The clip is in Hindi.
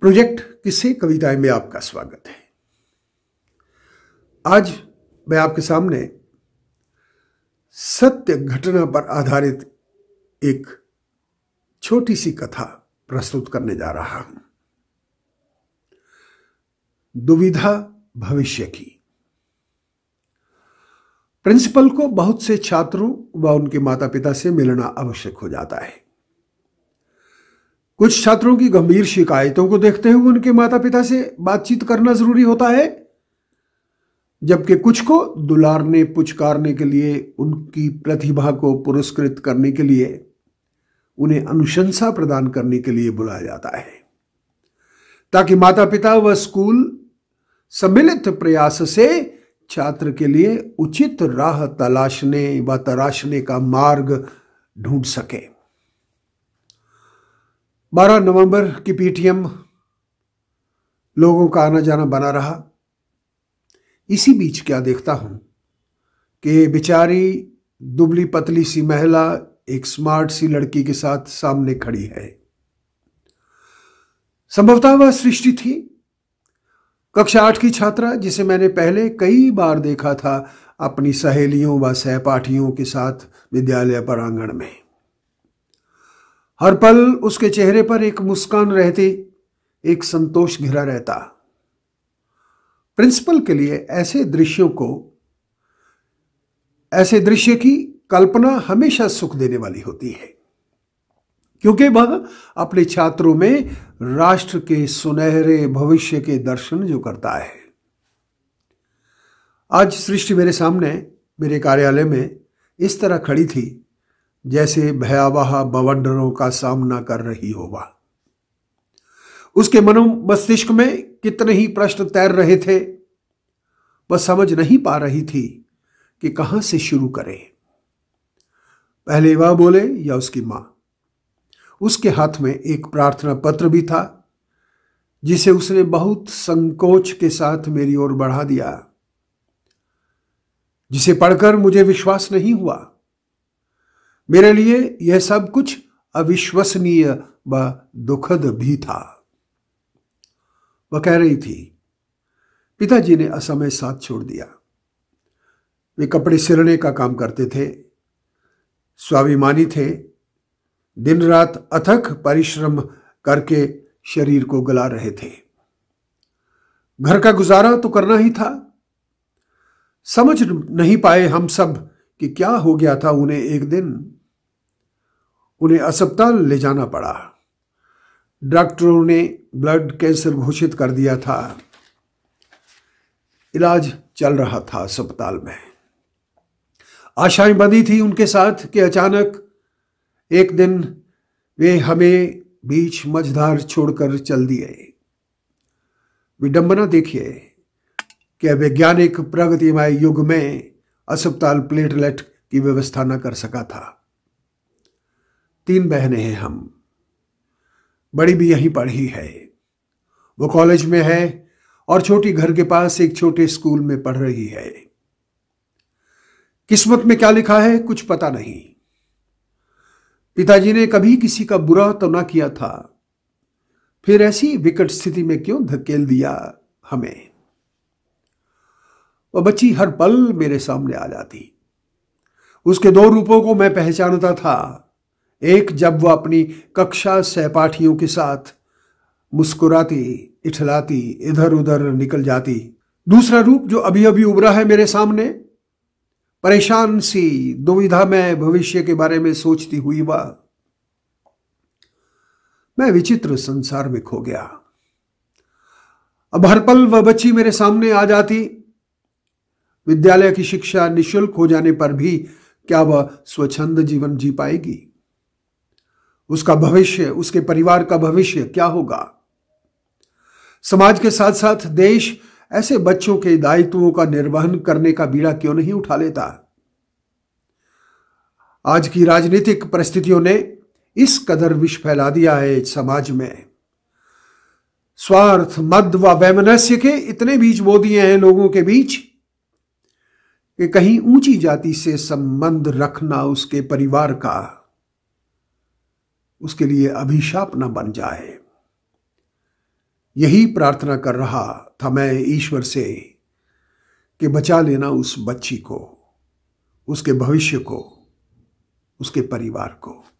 प्रोजेक्ट किसे कविताएं में आपका स्वागत है आज मैं आपके सामने सत्य घटना पर आधारित एक छोटी सी कथा प्रस्तुत करने जा रहा हूं दुविधा भविष्य की प्रिंसिपल को बहुत से छात्रों व उनके माता पिता से मिलना आवश्यक हो जाता है कुछ छात्रों की गंभीर शिकायतों को देखते हुए उनके माता पिता से बातचीत करना जरूरी होता है जबकि कुछ को दुलारने पुचकारने के लिए उनकी प्रतिभा को पुरस्कृत करने के लिए उन्हें अनुशंसा प्रदान करने के लिए बुलाया जाता है ताकि माता पिता व स्कूल सम्मिलित प्रयास से छात्र के लिए उचित राह तलाशने व तराशने का मार्ग ढूंढ सके 12 नवंबर की पीटीएम लोगों का आना जाना बना रहा इसी बीच क्या देखता हूं कि बेचारी दुबली पतली सी महिला एक स्मार्ट सी लड़की के साथ सामने खड़ी है संभवतः वह सृष्टि थी कक्षा आठ की छात्रा जिसे मैंने पहले कई बार देखा था अपनी सहेलियों व सहपाठियों के साथ विद्यालय प्रांगण में हर पल उसके चेहरे पर एक मुस्कान रहती एक संतोष घिरा रहता प्रिंसिपल के लिए ऐसे दृश्यों को ऐसे दृश्य की कल्पना हमेशा सुख देने वाली होती है क्योंकि वह अपने छात्रों में राष्ट्र के सुनहरे भविष्य के दर्शन जो करता है आज सृष्टि मेरे सामने मेरे कार्यालय में इस तरह खड़ी थी जैसे भयावह बवंडरों का सामना कर रही हो वह उसके मनो मस्तिष्क में कितने ही प्रश्न तैर रहे थे वह समझ नहीं पा रही थी कि कहां से शुरू करें पहले वह बोले या उसकी मां उसके हाथ में एक प्रार्थना पत्र भी था जिसे उसने बहुत संकोच के साथ मेरी ओर बढ़ा दिया जिसे पढ़कर मुझे विश्वास नहीं हुआ मेरे लिए यह सब कुछ अविश्वसनीय व दुखद भी था वह कह रही थी पिताजी ने असमय साथ छोड़ दिया वे कपड़े सिरने का काम करते थे स्वाभिमानी थे दिन रात अथक परिश्रम करके शरीर को गला रहे थे घर का गुजारा तो करना ही था समझ नहीं पाए हम सब कि क्या हो गया था उन्हें एक दिन उन्हें अस्पताल ले जाना पड़ा डॉक्टरों ने ब्लड कैंसर घोषित कर दिया था इलाज चल रहा था अस्पताल में आशाएं बंधी थी उनके साथ कि अचानक एक दिन वे हमें बीच मझधार छोड़कर चल दिए विडंबना देखिए कि वैज्ञानिक प्रगतिमय युग में अस्पताल प्लेटलेट की व्यवस्था न कर सका था तीन बहनें हैं हम बड़ी भी यहीं पढ़ी है वो कॉलेज में है और छोटी घर के पास एक छोटे स्कूल में पढ़ रही है किस्मत में क्या लिखा है कुछ पता नहीं पिताजी ने कभी किसी का बुरा तो ना किया था फिर ऐसी विकट स्थिति में क्यों धकेल दिया हमें वह बच्ची हर पल मेरे सामने आ जाती उसके दो रूपों को मैं पहचानता था एक जब वह अपनी कक्षा सहपाठियों के साथ मुस्कुराती इठलाती इधर उधर निकल जाती दूसरा रूप जो अभी अभी उभरा है मेरे सामने परेशान सी दुविधा में भविष्य के बारे में सोचती हुई वह मैं विचित्र संसार में खो गया अब हर पल वह बच्ची मेरे सामने आ जाती विद्यालय की शिक्षा निशुल्क हो जाने पर भी क्या वह स्वच्छंद जीवन जी पाएगी उसका भविष्य उसके परिवार का भविष्य क्या होगा समाज के साथ साथ देश ऐसे बच्चों के दायित्वों का निर्वहन करने का बीड़ा क्यों नहीं उठा लेता आज की राजनीतिक परिस्थितियों ने इस कदर विष फैला दिया है समाज में स्वार्थ मद व वैमनस्य के इतने बीज बो दिए हैं लोगों के बीच कि कहीं ऊंची जाति से संबंध रखना उसके परिवार का उसके लिए अभिशाप न बन जाए यही प्रार्थना कर रहा था मैं ईश्वर से कि बचा लेना उस बच्ची को उसके भविष्य को उसके परिवार को